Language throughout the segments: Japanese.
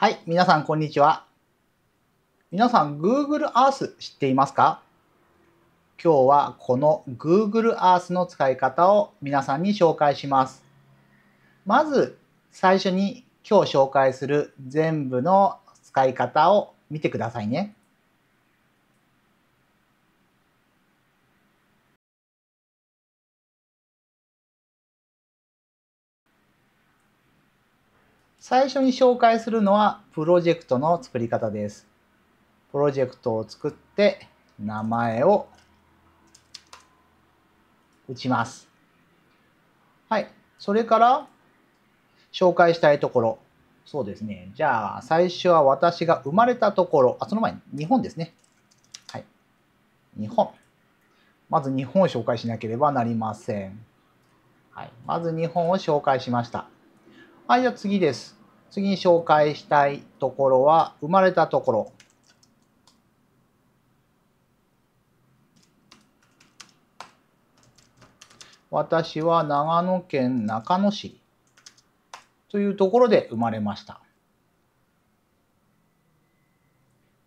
はい、皆さんこんにちは。皆さん Google Earth 知っていますか今日はこの Google Earth の使い方を皆さんに紹介します。まず最初に今日紹介する全部の使い方を見てくださいね。最初に紹介するのはプロジェクトの作り方です。プロジェクトを作って名前を打ちます。はい。それから紹介したいところ。そうですね。じゃあ、最初は私が生まれたところ。あ、その前に日本ですね。はい。日本。まず日本を紹介しなければなりません。はい。まず日本を紹介しました。はい、じゃあ次です。次に紹介したいところは、生まれたところ。私は長野県中野市というところで生まれました。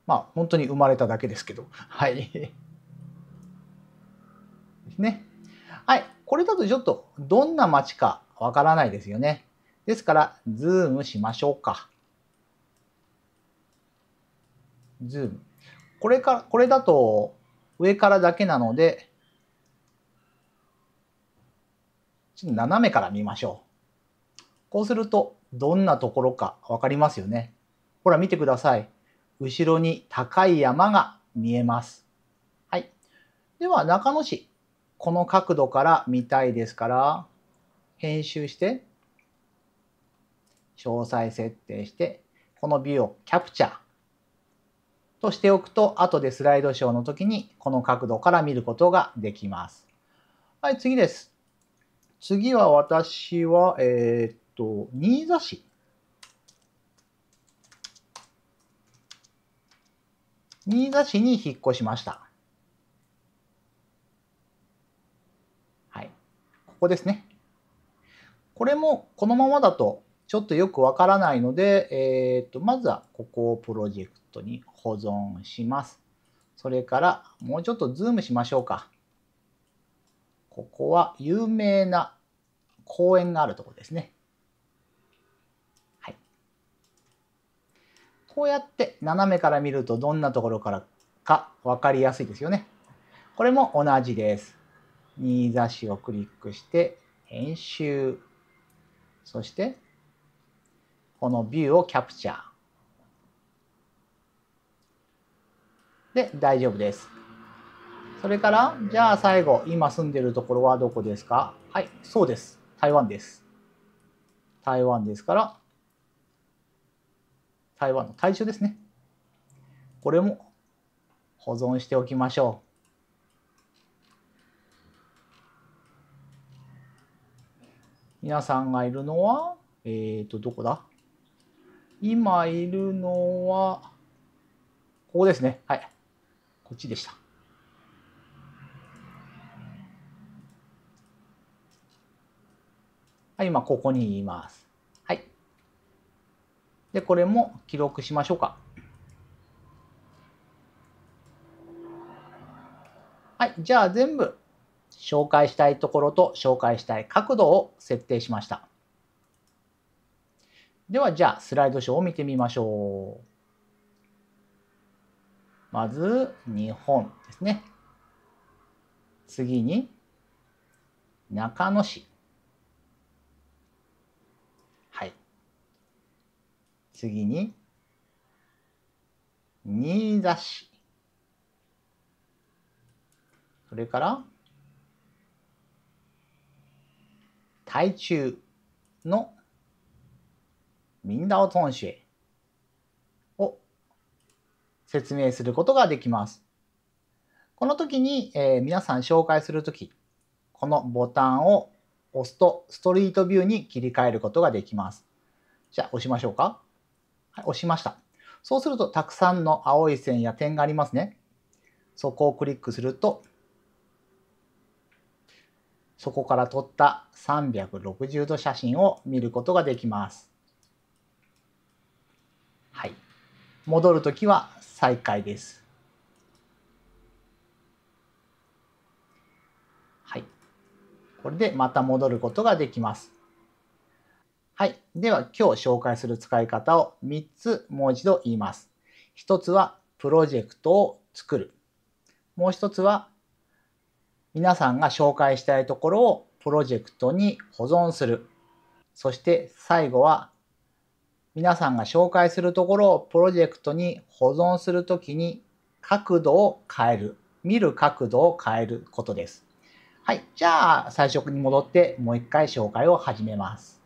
まあ、本当に生まれただけですけど。はい。ですね。はい。これだとちょっとどんな町かわからないですよね。ですから、ズームしましょうか。ズーム。これか、これだと上からだけなので、ちょっと斜めから見ましょう。こうすると、どんなところかわかりますよね。ほら見てください。後ろに高い山が見えます。はい。では、中野市。この角度から見たいですから、編集して、詳細設定してこのビューをキャプチャーとしておくと後でスライドショーの時にこの角度から見ることができます。はい、次です。次は私は、えー、っと、新座市。新座市に引っ越しました。はい。ここですね。これもこのままだとちょっとよくわからないので、えー、っと、まずはここをプロジェクトに保存します。それから、もうちょっとズームしましょうか。ここは有名な公園があるところですね。はい。こうやって斜めから見るとどんなところからか分かりやすいですよね。これも同じです。新座市をクリックして、編集。そして、このビューをキャプチャー。で、大丈夫です。それから、じゃあ最後、今住んでるところはどこですかはい、そうです。台湾です。台湾ですから、台湾の対象ですね。これも保存しておきましょう。皆さんがいるのは、えっ、ー、と、どこだ今いるのは、ここですね。はい。こっちでした。はい、今ここにいます。はい。で、これも記録しましょうか。はい、じゃあ全部紹介したいところと紹介したい角度を設定しました。ではじゃあスライドショーを見てみましょう。まず日本ですね。次に中野市。はい。次に新座市。それから台中の明道同学を説明することができます。この時に、えー、皆さん紹介する時このボタンを押すとストリートビューに切り替えることができます。じゃあ押しましょうか。はい、押しました。そうするとたくさんの青い線や点がありますね。そこをクリックするとそこから撮った360度写真を見ることができます。はい、戻る時は再開です。はい、これでまた戻ることができます。はい、では今日紹介する使い方を3つもう一度言います。1つはプロジェクトを作る。もう1つは皆さんが紹介したいところをプロジェクトに保存する。そして最後は皆さんが紹介するところをプロジェクトに保存するときに角度を変える、見る角度を変えることです。はい、じゃあ最初に戻ってもう一回紹介を始めます。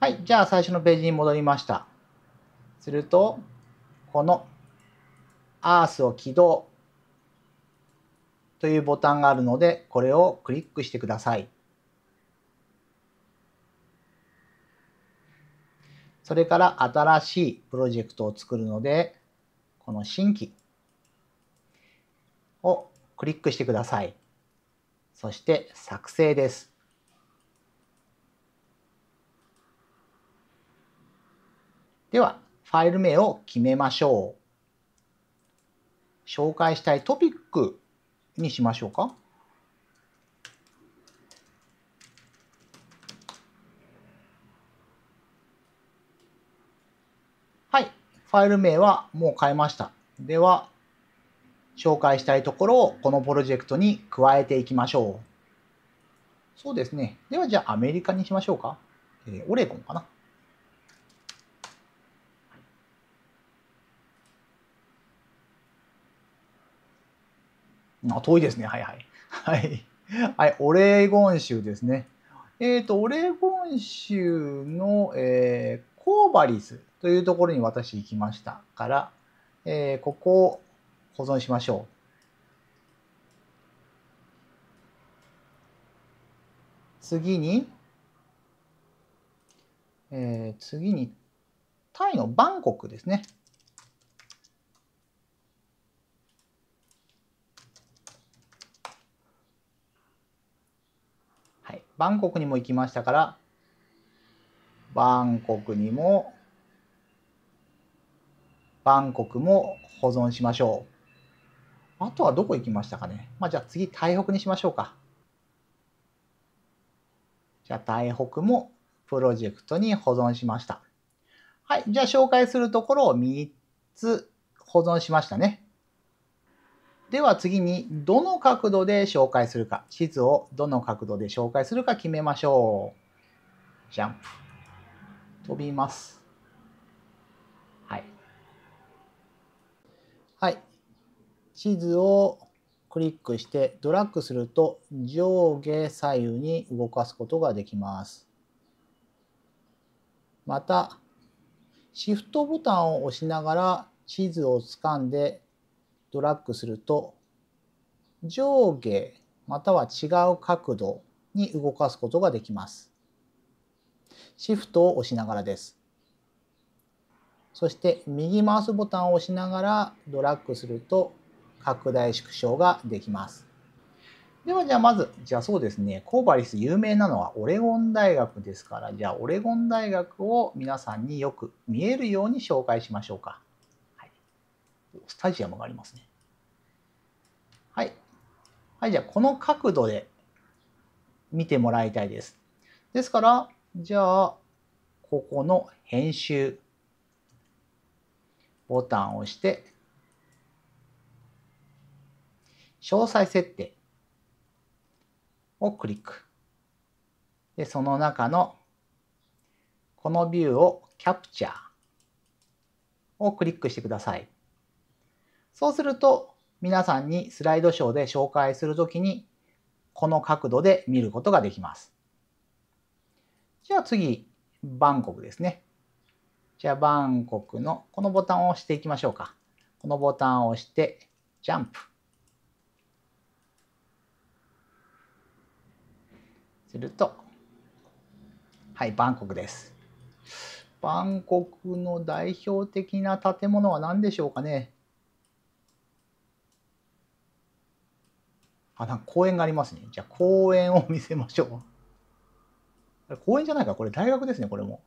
はい、じゃあ最初のページに戻りました。すると、このアースを起動というボタンがあるので、これをクリックしてください。それから新しいプロジェクトを作るので、この新規をクリックしてください。そして作成です。では、ファイル名を決めましょう。紹介したいトピックにしましょうか。はい。ファイル名はもう変えました。では、紹介したいところをこのプロジェクトに加えていきましょう。そうですね。ではじゃあアメリカにしましょうか。えー、オレゴンかな。あ遠いですね。はいはい。はい。はい、オレゴン州ですね。えっ、ー、と、オレゴン州の、えー、コーバリスというところに私行きましたから、えー、ここを保存しましょう。次に、えー、次に、タイのバンコクですね。バンコクにも行きましたから、バンコクにも、バンコクも保存しましょう。あとはどこ行きましたかね。まあ、じゃあ次、台北にしましょうか。じゃあ、台北もプロジェクトに保存しました。はい。じゃあ、紹介するところを3つ保存しましたね。では次にどの角度で紹介するか地図をどの角度で紹介するか決めましょうジャンプ飛びますはいはい地図をクリックしてドラッグすると上下左右に動かすことができますまたシフトボタンを押しながら地図をつかんでドラッグすると上下または違う角度に動かすことができます。シフトを押しながらです。そして右マウスボタンを押しながらドラッグすると拡大縮小ができます。ではじゃあまず、じゃあそうですね、コーバリス有名なのはオレゴン大学ですから、じゃあオレゴン大学を皆さんによく見えるように紹介しましょうか。はい、スタジアムがありますね。はい、じゃあこの角度で見てもらいたいです。ですから、じゃあ、ここの編集ボタンを押して、詳細設定をクリック。で、その中のこのビューをキャプチャーをクリックしてください。そうすると、皆さんにスライドショーで紹介するときにこの角度で見ることができます。じゃあ次、バンコクですね。じゃあバンコクのこのボタンを押していきましょうか。このボタンを押してジャンプ。すると、はい、バンコクです。バンコクの代表的な建物は何でしょうかね。あ、なんか公園がありますね。じゃあ公園を見せましょう。公園じゃないか。これ大学ですね、これも。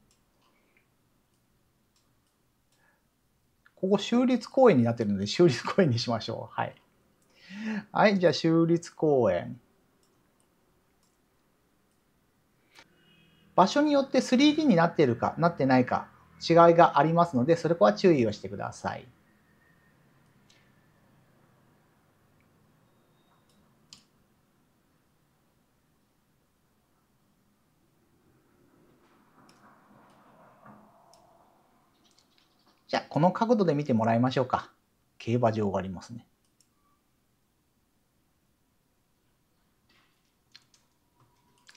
ここ州立公園になってるので、州立公園にしましょう。はい。はい、じゃあ州立公園。場所によって 3D になっているかなってないか違いがありますので、それは注意をしてください。じゃあこの角度で見てもらいましょうか。競馬場がありますね。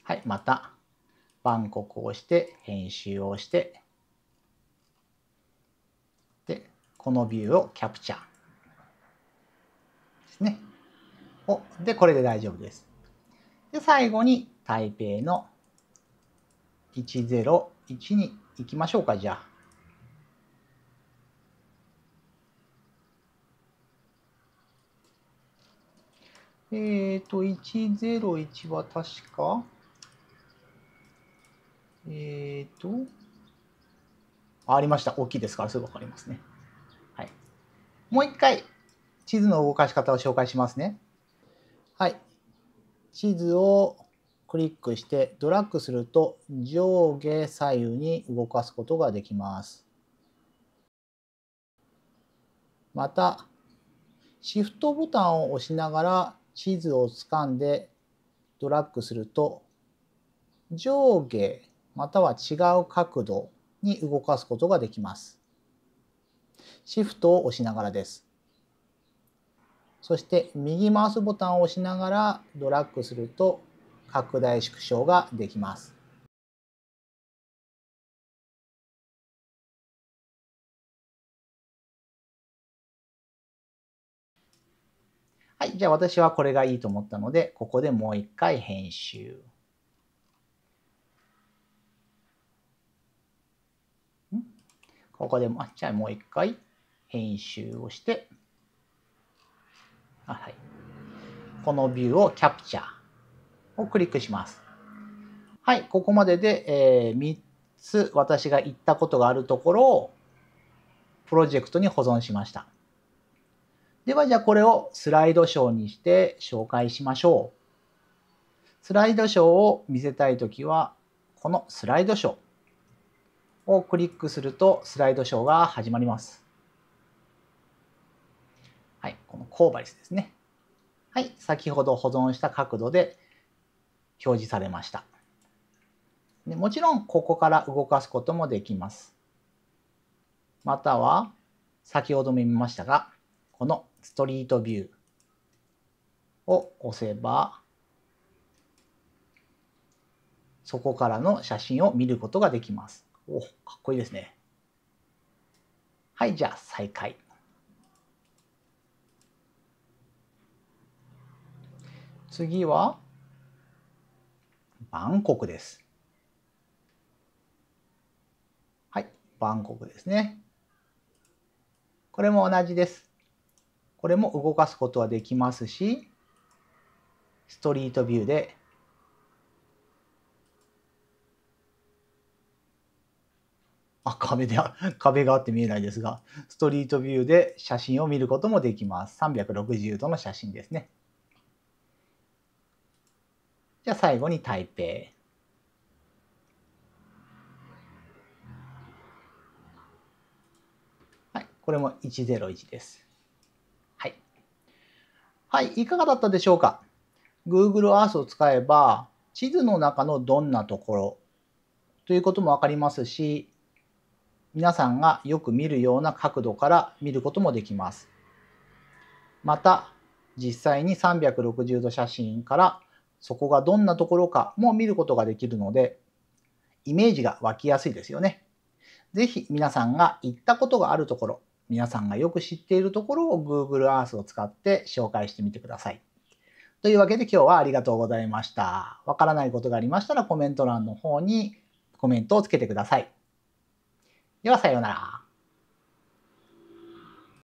はい、また、万国をして、編集をして、で、このビューをキャプチャー。ですね。お、で、これで大丈夫です。で、最後に台北の1012行きましょうか、じゃあ。えっ、ー、と、101は確か、えっ、ー、と、ありました。大きいですからすぐわかりますね。はい。もう一回、地図の動かし方を紹介しますね。はい。地図をクリックしてドラッグすると上下左右に動かすことができます。また、シフトボタンを押しながら地図をつかんでドラッグすると上下または違う角度に動かすことができます。シフトを押しながらです。そして右マウスボタンを押しながらドラッグすると拡大縮小ができます。はい、じゃあ私はこれがいいと思ったので、ここでもう一回編集。ここでも、あ、じゃあもう一回編集をして、あはい、このビューをキャプチャーをクリックします。はい、ここまでで、えー、3つ私が言ったことがあるところをプロジェクトに保存しました。ではじゃあこれをスライドショーにして紹介しましょう。スライドショーを見せたいときは、このスライドショーをクリックするとスライドショーが始まります。はい、このコーバリスですね。はい、先ほど保存した角度で表示されました。でもちろんここから動かすこともできます。または先ほども見ましたがこのストリートビューを押せば、そこからの写真を見ることができます。お、かっこいいですね。はい、じゃあ再開。次は、バンコクです。はい、バンコクですね。これも同じです。これも動かすことはできますし、ストリートビューで、あ、壁で、壁があって見えないですが、ストリートビューで写真を見ることもできます。360度の写真ですね。じゃあ最後に台北。はい、これも101です。はい、いかがだったでしょうか ?Google Earth を使えば、地図の中のどんなところということもわかりますし、皆さんがよく見るような角度から見ることもできます。また、実際に360度写真からそこがどんなところかも見ることができるので、イメージが湧きやすいですよね。是非皆さんが行ったことがあるところ、皆さんがよく知っているところを Google Earth を使って紹介してみてください。というわけで今日はありがとうございました。わからないことがありましたらコメント欄の方にコメントをつけてください。ではさようなら。